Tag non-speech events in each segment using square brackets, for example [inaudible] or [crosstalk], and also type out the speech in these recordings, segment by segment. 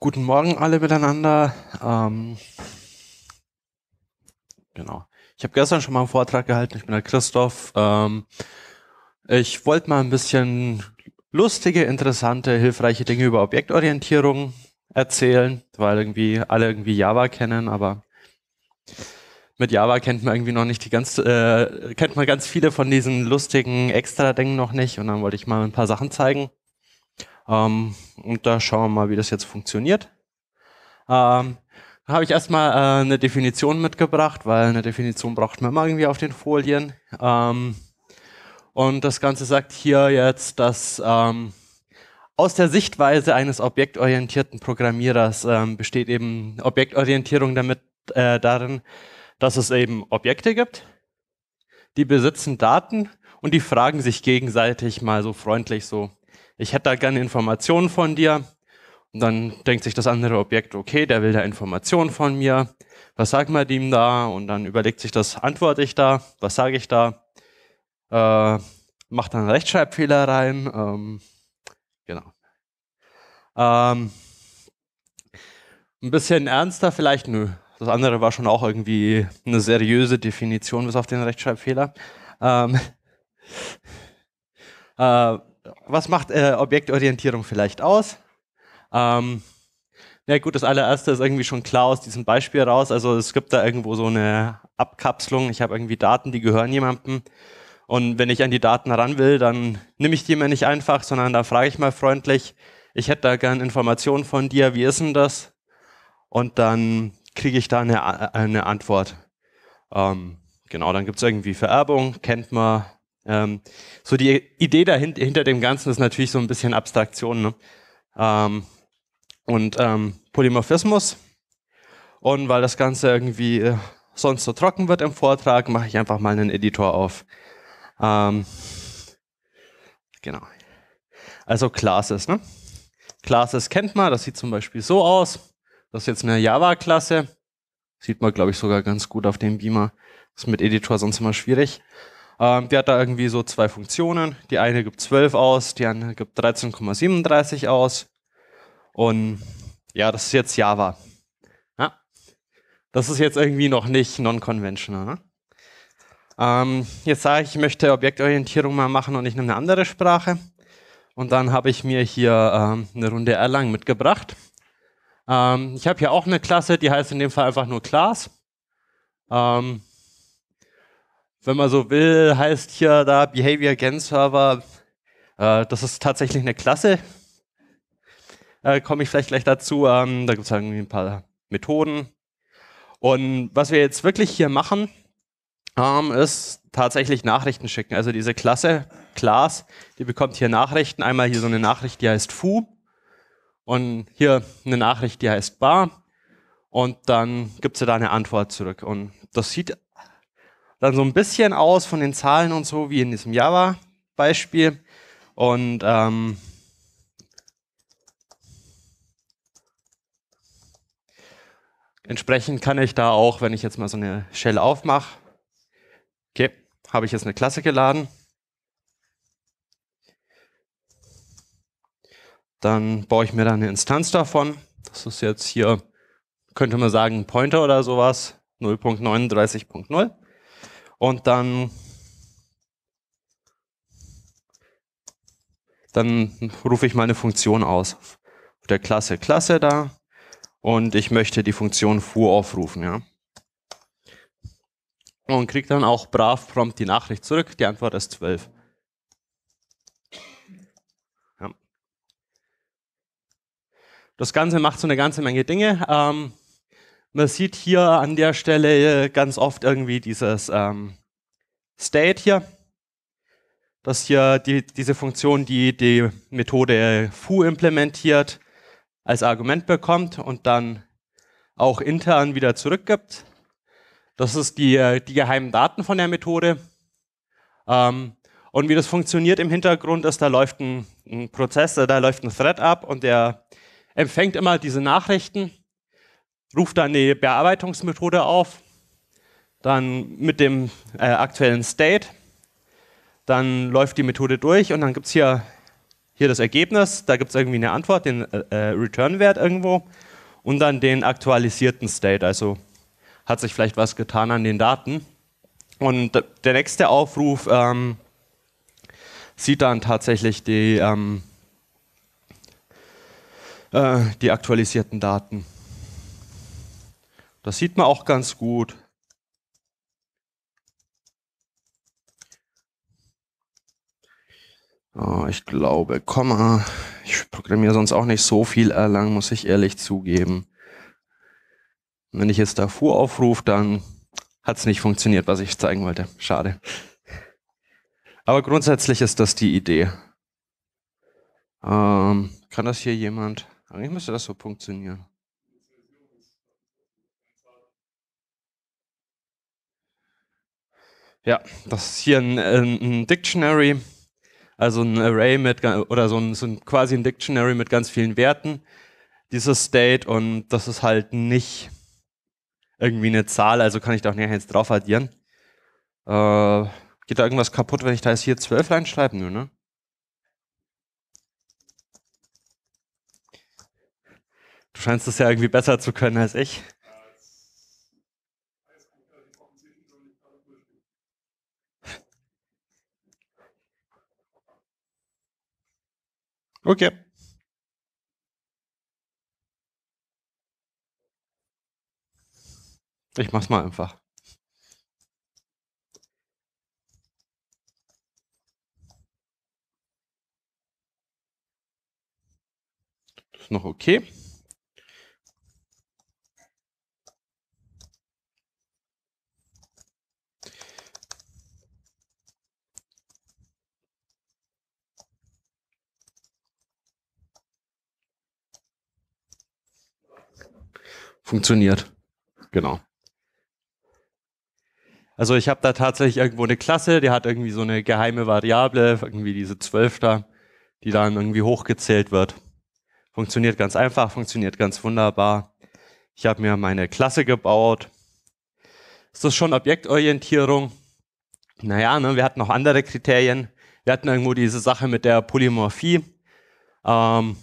Guten Morgen alle miteinander. Ähm, genau. Ich habe gestern schon mal einen Vortrag gehalten. Ich bin der Christoph. Ähm, ich wollte mal ein bisschen lustige, interessante, hilfreiche Dinge über Objektorientierung erzählen, weil irgendwie alle irgendwie Java kennen, aber mit Java kennt man irgendwie noch nicht die ganz, äh, kennt man ganz viele von diesen lustigen Extra-Dingen noch nicht. Und dann wollte ich mal ein paar Sachen zeigen. Ähm, und da schauen wir mal, wie das jetzt funktioniert. Ähm, da habe ich erstmal äh, eine Definition mitgebracht, weil eine Definition braucht man immer irgendwie auf den Folien. Ähm, und das Ganze sagt hier jetzt, dass ähm, aus der Sichtweise eines objektorientierten Programmierers ähm, besteht eben Objektorientierung damit äh, darin, dass es eben Objekte gibt, die besitzen Daten und die fragen sich gegenseitig mal so freundlich so, ich hätte da gerne Informationen von dir. Und dann denkt sich das andere Objekt, okay, der will da Informationen von mir. Was sagt man dem da? Und dann überlegt sich das, antworte ich da? Was sage ich da? Äh, macht dann Rechtschreibfehler rein. Ähm, genau. Ähm, ein bisschen ernster vielleicht, nö. Das andere war schon auch irgendwie eine seriöse Definition bis auf den Rechtschreibfehler. Ähm, [laughs] äh, was macht äh, Objektorientierung vielleicht aus? Ähm, na ja, gut, das allererste ist irgendwie schon klar aus diesem Beispiel raus. Also es gibt da irgendwo so eine Abkapselung. Ich habe irgendwie Daten, die gehören jemandem. Und wenn ich an die Daten ran will, dann nehme ich die mir nicht einfach, sondern da frage ich mal freundlich, ich hätte da gerne Informationen von dir, wie ist denn das? Und dann kriege ich da eine, äh, eine Antwort. Ähm, genau, dann gibt es irgendwie Vererbung, kennt man, ähm, so die Idee dahinter hinter dem Ganzen ist natürlich so ein bisschen Abstraktion ne? ähm, und ähm, Polymorphismus. Und weil das Ganze irgendwie äh, sonst so trocken wird im Vortrag, mache ich einfach mal einen Editor auf. Ähm, genau. Also Classes. Ne? Classes kennt man, das sieht zum Beispiel so aus. Das ist jetzt eine Java-Klasse. Sieht man, glaube ich, sogar ganz gut auf dem Beamer. Ist mit Editor sonst immer schwierig. Ähm, die hat da irgendwie so zwei Funktionen. Die eine gibt 12 aus, die andere gibt 13,37 aus. Und ja, das ist jetzt Java. Ja. Das ist jetzt irgendwie noch nicht non-conventional. Ne? Ähm, jetzt sage ich, ich möchte Objektorientierung mal machen und ich nehme eine andere Sprache. Und dann habe ich mir hier ähm, eine Runde Erlang mitgebracht. Ähm, ich habe hier auch eine Klasse, die heißt in dem Fall einfach nur Class. Ähm, wenn man so will, heißt hier da Behavior Gen Server. Äh, das ist tatsächlich eine Klasse. Äh, Komme ich vielleicht gleich dazu. Ähm, da gibt es halt irgendwie ein paar Methoden. Und was wir jetzt wirklich hier machen, ähm, ist tatsächlich Nachrichten schicken. Also diese Klasse, Class, die bekommt hier Nachrichten. Einmal hier so eine Nachricht, die heißt Foo. Und hier eine Nachricht, die heißt Bar. Und dann gibt sie da eine Antwort zurück. Und das sieht dann so ein bisschen aus von den Zahlen und so, wie in diesem Java-Beispiel. Und ähm, entsprechend kann ich da auch, wenn ich jetzt mal so eine Shell aufmache, okay, habe ich jetzt eine Klasse geladen. Dann baue ich mir da eine Instanz davon. Das ist jetzt hier, könnte man sagen, ein Pointer oder sowas, 0.39.0. Und dann, dann rufe ich meine Funktion aus. Der Klasse Klasse da. Und ich möchte die Funktion foo aufrufen, ja. Und kriege dann auch brav prompt die Nachricht zurück. Die Antwort ist 12. Das Ganze macht so eine ganze Menge Dinge. Ähm, man sieht hier an der Stelle äh, ganz oft irgendwie dieses ähm, State hier. Das hier die, diese Funktion, die die Methode foo implementiert, als Argument bekommt und dann auch intern wieder zurückgibt. Das ist die, äh, die geheimen Daten von der Methode. Ähm, und wie das funktioniert im Hintergrund ist, da läuft ein, ein Prozess, äh, da läuft ein Thread ab und der empfängt immer diese Nachrichten ruft dann die Bearbeitungsmethode auf, dann mit dem äh, aktuellen State, dann läuft die Methode durch und dann gibt es hier, hier das Ergebnis, da gibt es irgendwie eine Antwort, den äh, äh, Return-Wert irgendwo und dann den aktualisierten State, also hat sich vielleicht was getan an den Daten. Und der nächste Aufruf ähm, sieht dann tatsächlich die, ähm, äh, die aktualisierten Daten. Das sieht man auch ganz gut. Oh, ich glaube, Komma. Ich programmiere sonst auch nicht so viel erlang, muss ich ehrlich zugeben. Wenn ich jetzt davor aufrufe, dann hat es nicht funktioniert, was ich zeigen wollte. Schade. Aber grundsätzlich ist das die Idee. Ähm, kann das hier jemand? Eigentlich müsste das so funktionieren. Ja, das ist hier ein, äh, ein Dictionary, also ein Array mit, oder so ein, so ein quasi ein Dictionary mit ganz vielen Werten, dieses State, und das ist halt nicht irgendwie eine Zahl, also kann ich da auch nicht jetzt drauf addieren. Äh, geht da irgendwas kaputt, wenn ich da jetzt hier 12 reinschreibe? Nö, ne? Du scheinst das ja irgendwie besser zu können als ich. Okay. Ich mach's mal einfach. Das ist noch okay. funktioniert. Genau. Also ich habe da tatsächlich irgendwo eine Klasse, die hat irgendwie so eine geheime Variable, irgendwie diese Zwölfter, die dann irgendwie hochgezählt wird. Funktioniert ganz einfach, funktioniert ganz wunderbar. Ich habe mir meine Klasse gebaut. Ist das schon Objektorientierung? Naja, ne, wir hatten noch andere Kriterien. Wir hatten irgendwo diese Sache mit der Polymorphie. Ähm,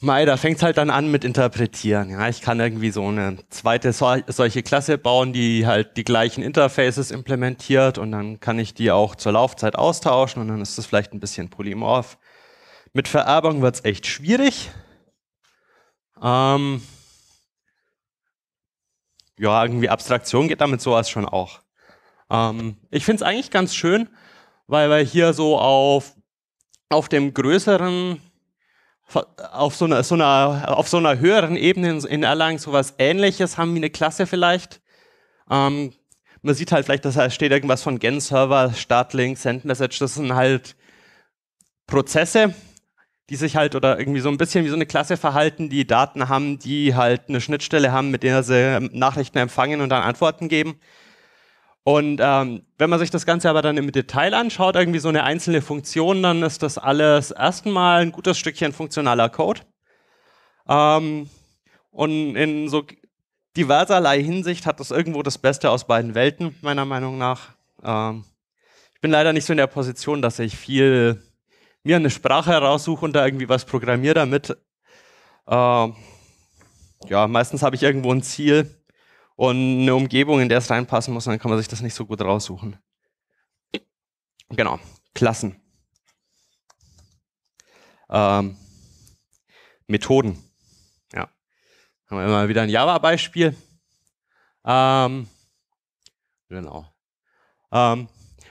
Mai, da fängt es halt dann an mit Interpretieren. Ja, ich kann irgendwie so eine zweite so solche Klasse bauen, die halt die gleichen Interfaces implementiert und dann kann ich die auch zur Laufzeit austauschen und dann ist das vielleicht ein bisschen polymorph. Mit Vererbung wird es echt schwierig. Ähm ja, irgendwie Abstraktion geht damit sowas schon auch. Ähm ich finde es eigentlich ganz schön, weil wir hier so auf, auf dem größeren auf so einer, so einer, auf so einer höheren Ebene in, in Erlangen sowas ähnliches, haben wie eine Klasse vielleicht. Ähm, man sieht halt vielleicht, dass da steht irgendwas von Gen-Server, Startlink, Send-Message, das sind halt Prozesse, die sich halt oder irgendwie so ein bisschen wie so eine Klasse verhalten, die Daten haben, die halt eine Schnittstelle haben, mit der sie Nachrichten empfangen und dann Antworten geben. Und ähm, wenn man sich das Ganze aber dann im Detail anschaut, irgendwie so eine einzelne Funktion, dann ist das alles erstmal ein gutes Stückchen funktionaler Code. Ähm, und in so diverserlei Hinsicht hat das irgendwo das Beste aus beiden Welten, meiner Meinung nach. Ähm, ich bin leider nicht so in der Position, dass ich viel mir eine Sprache heraussuche und da irgendwie was programmiere damit. Ähm, ja, meistens habe ich irgendwo ein Ziel und eine Umgebung, in der es reinpassen muss, dann kann man sich das nicht so gut raussuchen. Genau, Klassen. Ähm, Methoden. Ja. Haben wir immer wieder ein Java-Beispiel. Ähm, genau. Ähm,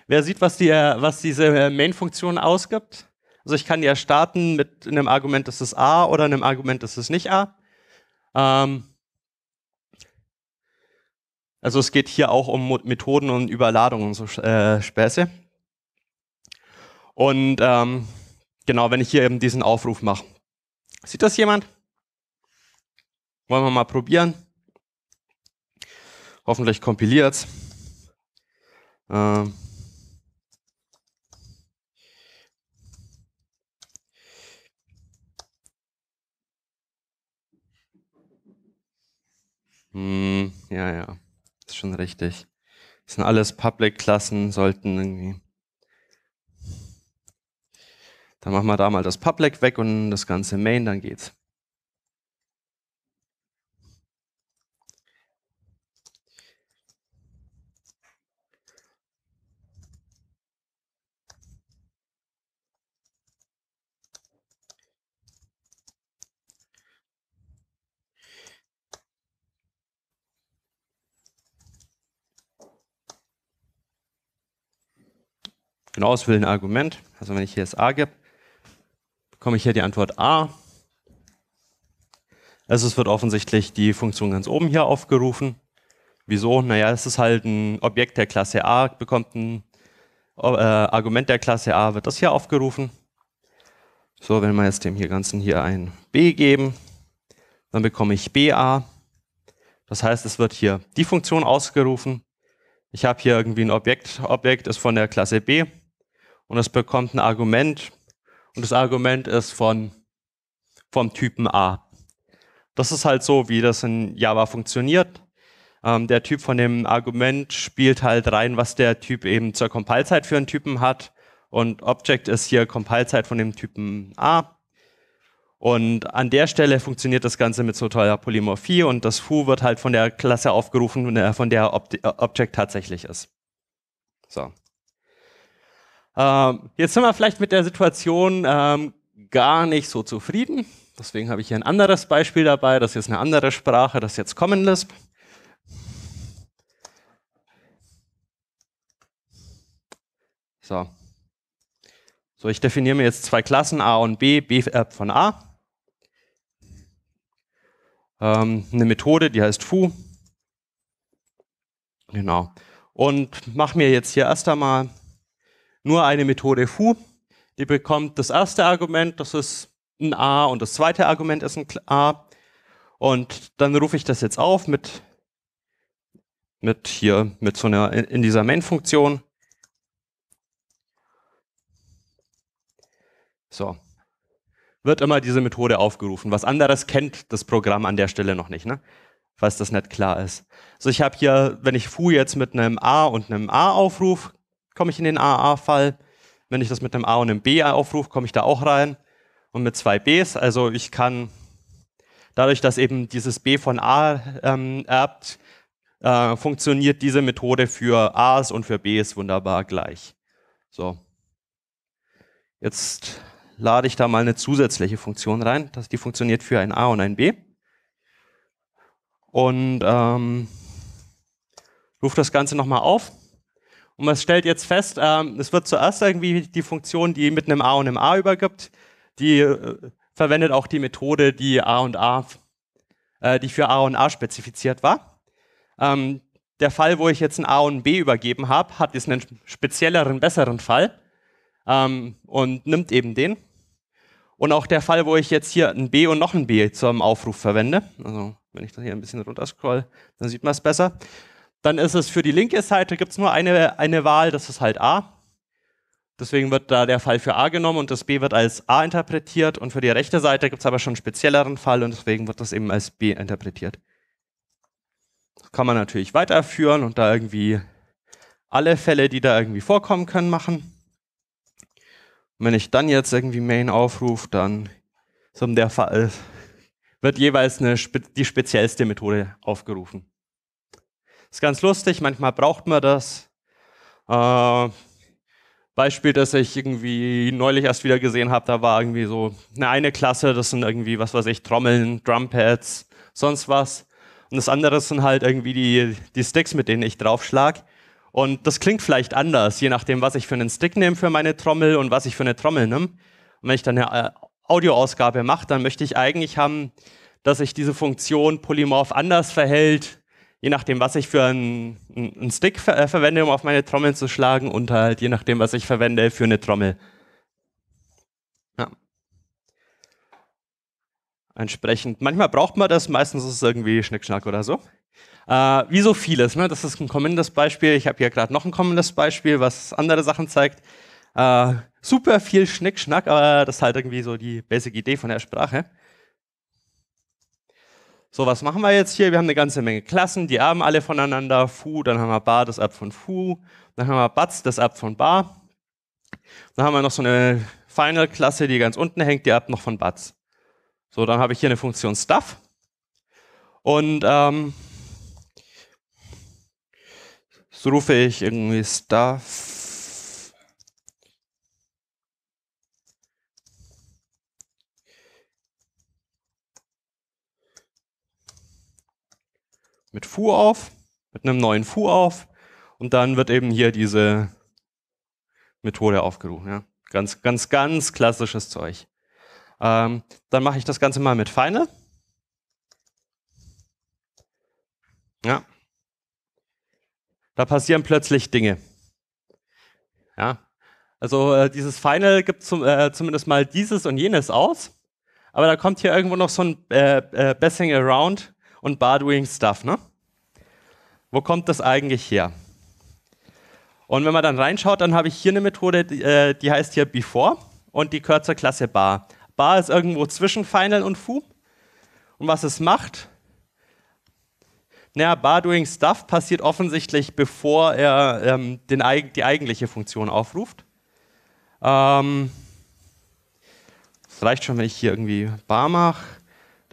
wer sieht, was, die, äh, was diese äh, Main-Funktion ausgibt? Also ich kann ja starten mit einem Argument, das ist A oder einem Argument, das ist nicht A. Ähm, also es geht hier auch um Methoden und Überladungen und so äh, Späße. Und ähm, genau, wenn ich hier eben diesen Aufruf mache. Sieht das jemand? Wollen wir mal probieren? Hoffentlich kompiliert. Ähm hm, ja, ja schon richtig. Das sind alles Public-Klassen, sollten irgendwie. Dann machen wir da mal das Public weg und das ganze Main, dann geht's. genau es will ein Argument. Also wenn ich hier das A gebe, bekomme ich hier die Antwort A. Also es wird offensichtlich die Funktion ganz oben hier aufgerufen. Wieso? Naja, es ist halt ein Objekt der Klasse A, bekommt ein äh, Argument der Klasse A, wird das hier aufgerufen. So, wenn wir jetzt dem hier Ganzen hier ein b geben, dann bekomme ich ba. Das heißt, es wird hier die Funktion ausgerufen. Ich habe hier irgendwie ein Objekt, Objekt ist von der Klasse b, und es bekommt ein Argument und das Argument ist von, vom Typen A. Das ist halt so, wie das in Java funktioniert. Ähm, der Typ von dem Argument spielt halt rein, was der Typ eben zur Compilezeit für einen Typen hat und Object ist hier Compilezeit von dem Typen A. Und an der Stelle funktioniert das Ganze mit so teurer Polymorphie und das Foo wird halt von der Klasse aufgerufen, äh, von der Ob Object tatsächlich ist. So. Ähm, jetzt sind wir vielleicht mit der Situation ähm, gar nicht so zufrieden. Deswegen habe ich hier ein anderes Beispiel dabei. Das ist jetzt eine andere Sprache, das ist jetzt Common Lisp. So. So, ich definiere mir jetzt zwei Klassen A und B, B äh, von A. Ähm, eine Methode, die heißt foo. Genau. Und mache mir jetzt hier erst einmal nur eine Methode foo, die bekommt das erste Argument, das ist ein a und das zweite Argument ist ein a. Und dann rufe ich das jetzt auf mit, mit hier, mit so einer, in dieser Main-Funktion. So. Wird immer diese Methode aufgerufen. Was anderes kennt das Programm an der Stelle noch nicht, ne? falls das nicht klar ist. So, ich habe hier, wenn ich foo jetzt mit einem a und einem a aufrufe, komme ich in den AA-Fall. Wenn ich das mit einem A und einem B aufrufe, komme ich da auch rein. Und mit zwei Bs, also ich kann dadurch, dass eben dieses B von A ähm, erbt, äh, funktioniert diese Methode für As und für Bs wunderbar gleich. So. Jetzt lade ich da mal eine zusätzliche Funktion rein. Das, die funktioniert für ein A und ein B. Und ähm, rufe das Ganze nochmal auf. Und man stellt jetzt fest, ähm, es wird zuerst irgendwie die Funktion, die mit einem A und einem A übergibt, die äh, verwendet auch die Methode, die A und A, äh, die für A und A spezifiziert war. Ähm, der Fall, wo ich jetzt ein A und ein B übergeben habe, hat jetzt einen spezielleren, besseren Fall ähm, und nimmt eben den. Und auch der Fall, wo ich jetzt hier ein B und noch ein B zum Aufruf verwende, also wenn ich das hier ein bisschen runterscroll, dann sieht man es besser, dann ist es für die linke Seite gibt es nur eine, eine Wahl, das ist halt A. Deswegen wird da der Fall für A genommen und das B wird als A interpretiert und für die rechte Seite gibt es aber schon einen spezielleren Fall und deswegen wird das eben als B interpretiert. Das kann man natürlich weiterführen und da irgendwie alle Fälle, die da irgendwie vorkommen können, machen. Und wenn ich dann jetzt irgendwie Main aufrufe, dann so der Fall äh, wird jeweils eine, die speziellste Methode aufgerufen. Ist ganz lustig, manchmal braucht man das. Äh, Beispiel, das ich irgendwie neulich erst wieder gesehen habe, da war irgendwie so eine, eine Klasse, das sind irgendwie, was weiß ich, Trommeln, Drumpads, sonst was. Und das andere sind halt irgendwie die, die Sticks, mit denen ich draufschlag. Und das klingt vielleicht anders, je nachdem, was ich für einen Stick nehme für meine Trommel und was ich für eine Trommel nehme. Und wenn ich dann eine äh, Audioausgabe mache, dann möchte ich eigentlich haben, dass sich diese Funktion polymorph anders verhält, je nachdem, was ich für einen, einen Stick ver äh, verwende, um auf meine Trommel zu schlagen und halt je nachdem, was ich verwende für eine Trommel. Ja. Entsprechend. Manchmal braucht man das, meistens ist es irgendwie Schnickschnack oder so. Äh, wie so vieles, ne? das ist ein kommendes Beispiel. Ich habe hier gerade noch ein kommendes Beispiel, was andere Sachen zeigt. Äh, super viel Schnickschnack, aber das ist halt irgendwie so die basic Idee von der Sprache. So, was machen wir jetzt hier? Wir haben eine ganze Menge Klassen, die erben alle voneinander. Fu, dann haben wir Bar, das ab von Fu. Dann haben wir Batz, das ab von Bar. Dann haben wir noch so eine Final-Klasse, die ganz unten hängt, die ab noch von Batz. So, dann habe ich hier eine Funktion Stuff. Und ähm, so rufe ich irgendwie Stuff mit Fu auf, mit einem neuen Fu auf und dann wird eben hier diese Methode aufgerufen. Ja? Ganz, ganz, ganz klassisches Zeug. Ähm, dann mache ich das Ganze mal mit Final. Ja. Da passieren plötzlich Dinge. Ja. Also äh, dieses Final gibt zum, äh, zumindest mal dieses und jenes aus, aber da kommt hier irgendwo noch so ein äh, äh Bessing Around und Bar Doing Stuff. Ne? Wo kommt das eigentlich her? Und wenn man dann reinschaut, dann habe ich hier eine Methode, die, äh, die heißt hier Before und die gehört zur Klasse Bar. Bar ist irgendwo zwischen Final und Foo. Und was es macht, naja, Bar Doing Stuff passiert offensichtlich, bevor er ähm, den, die eigentliche Funktion aufruft. Ähm, es reicht schon, wenn ich hier irgendwie Bar mache.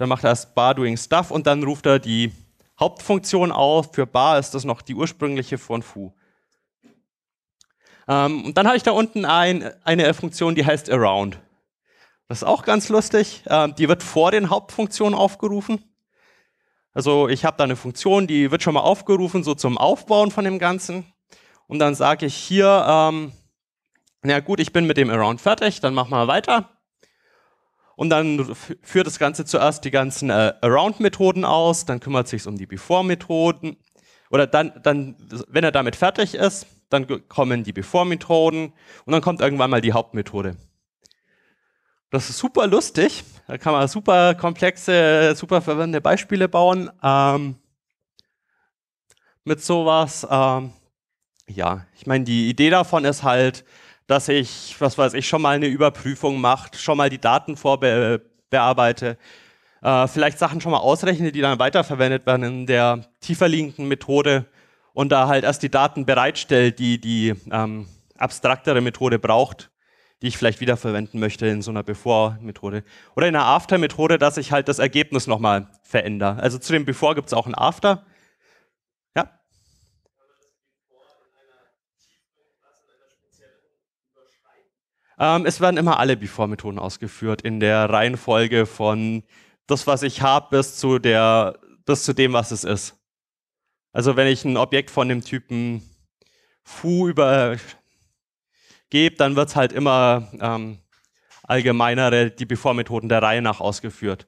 Dann macht er erst bar doing stuff und dann ruft er die Hauptfunktion auf. Für bar ist das noch die ursprüngliche von foo. Ähm, und dann habe ich da unten ein, eine Funktion, die heißt around. Das ist auch ganz lustig. Ähm, die wird vor den Hauptfunktionen aufgerufen. Also ich habe da eine Funktion, die wird schon mal aufgerufen, so zum Aufbauen von dem Ganzen. Und dann sage ich hier, ähm, na gut, ich bin mit dem Around fertig, dann machen wir weiter. Und dann führt das Ganze zuerst die ganzen äh, Around-Methoden aus, dann kümmert sich um die Before-Methoden. Oder dann, dann, wenn er damit fertig ist, dann kommen die Before-Methoden und dann kommt irgendwann mal die Hauptmethode. Das ist super lustig. Da kann man super komplexe, super verwirrende Beispiele bauen. Ähm, mit sowas, ähm, ja, ich meine, die Idee davon ist halt, dass ich, was weiß ich, schon mal eine Überprüfung macht, schon mal die Daten vorbearbeite, äh, vielleicht Sachen schon mal ausrechne, die dann weiterverwendet werden in der tiefer tieferliegenden Methode und da halt erst die Daten bereitstellt, die die ähm, abstraktere Methode braucht, die ich vielleicht wiederverwenden möchte in so einer Before-Methode. Oder in einer After-Methode, dass ich halt das Ergebnis nochmal verändere. Also zu dem Before gibt es auch ein After. Ähm, es werden immer alle Before-Methoden ausgeführt in der Reihenfolge von das, was ich habe, bis zu der, bis zu dem, was es ist. Also wenn ich ein Objekt von dem Typen foo übergebe, dann wird es halt immer ähm, allgemeinere die Before-Methoden der Reihe nach ausgeführt.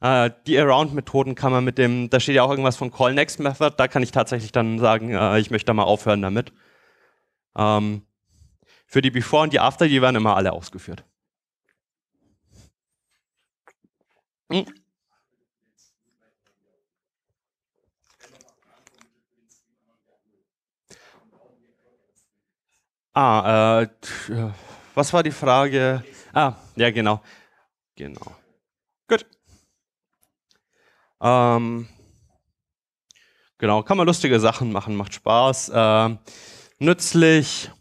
Äh, die Around-Methoden kann man mit dem, da steht ja auch irgendwas von Call Next Method, da kann ich tatsächlich dann sagen, äh, ich möchte da mal aufhören damit. Ähm, für die Before und die After, die werden immer alle ausgeführt. Hm. Ah, äh, äh, was war die Frage? Ah, ja, genau. Genau. Gut. Ähm, genau, kann man lustige Sachen machen, macht Spaß. Äh, nützlich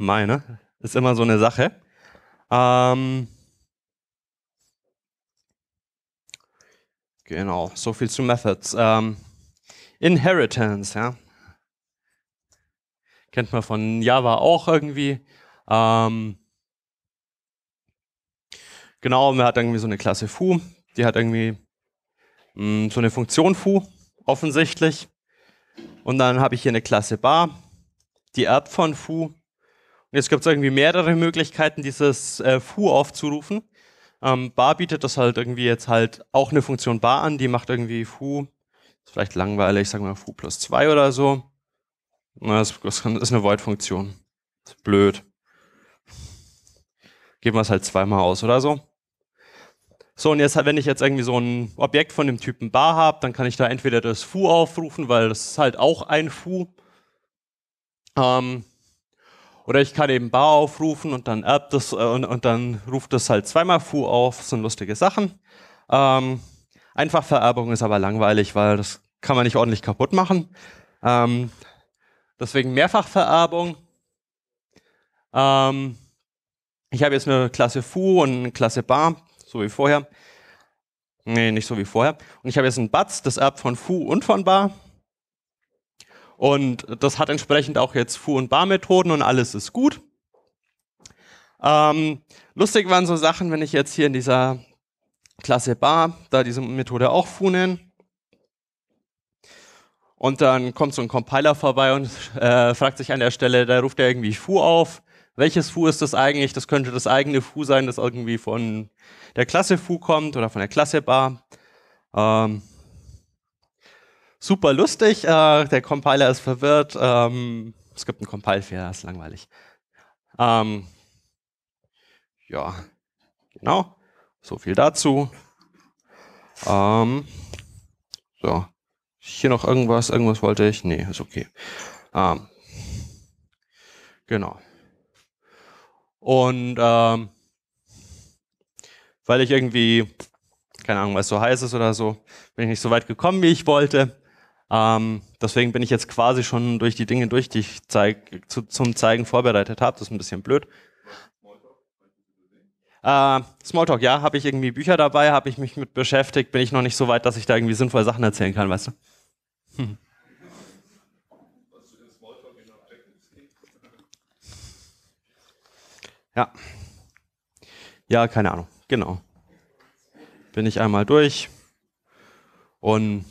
meine. Ist immer so eine Sache. Ähm, genau, so viel zu Methods. Ähm, Inheritance, ja. Kennt man von Java auch irgendwie. Ähm, genau, man hat irgendwie so eine Klasse foo, die hat irgendwie mh, hm, so eine Funktion foo, offensichtlich. Und dann habe ich hier eine Klasse bar, die erbt von foo und jetzt gibt es irgendwie mehrere Möglichkeiten, dieses äh, foo aufzurufen. Ähm, bar bietet das halt irgendwie jetzt halt auch eine Funktion bar an, die macht irgendwie foo, ist vielleicht langweilig, sagen wir mal foo plus 2 oder so. Na, das, das ist eine Void-Funktion. blöd. Geben wir es halt zweimal aus oder so. So, und jetzt, wenn ich jetzt irgendwie so ein Objekt von dem Typen bar habe, dann kann ich da entweder das foo aufrufen, weil das ist halt auch ein foo. Ähm, oder ich kann eben bar aufrufen und dann erbt das äh, und, und, dann ruft das halt zweimal foo auf. Das sind lustige Sachen. Ähm, Einfachvererbung ist aber langweilig, weil das kann man nicht ordentlich kaputt machen. Ähm, deswegen Mehrfachvererbung. Ähm, ich habe jetzt eine Klasse foo und eine Klasse bar, so wie vorher. Nee, nicht so wie vorher. Und ich habe jetzt ein Batz, das erbt von foo und von bar. Und das hat entsprechend auch jetzt Fu- und Bar-Methoden und alles ist gut. Ähm, lustig waren so Sachen, wenn ich jetzt hier in dieser Klasse Bar da diese Methode auch Fu nenne. Und dann kommt so ein Compiler vorbei und äh, fragt sich an der Stelle, da ruft er irgendwie Fu auf. Welches Fu ist das eigentlich? Das könnte das eigene Fu sein, das irgendwie von der Klasse Fu kommt oder von der Klasse Bar. Ähm, super lustig. Äh, der Compiler ist verwirrt. Ähm, es gibt einen Compile-Fehler, ist langweilig. Ähm, ja, genau. So viel dazu. Ähm, so. Hier noch irgendwas? Irgendwas wollte ich? Nee, ist okay. Ähm, genau. Und ähm, weil ich irgendwie, keine Ahnung, was so heiß ist oder so, bin ich nicht so weit gekommen, wie ich wollte. Ähm, deswegen bin ich jetzt quasi schon durch die Dinge durch, die ich zeig, zu, zum Zeigen vorbereitet habe. Das ist ein bisschen blöd. Äh, Smalltalk, ja, habe ich irgendwie Bücher dabei, habe ich mich mit beschäftigt, bin ich noch nicht so weit, dass ich da irgendwie sinnvolle Sachen erzählen kann, weißt du? Hm. Ja. Ja, keine Ahnung. Genau. Bin ich einmal durch und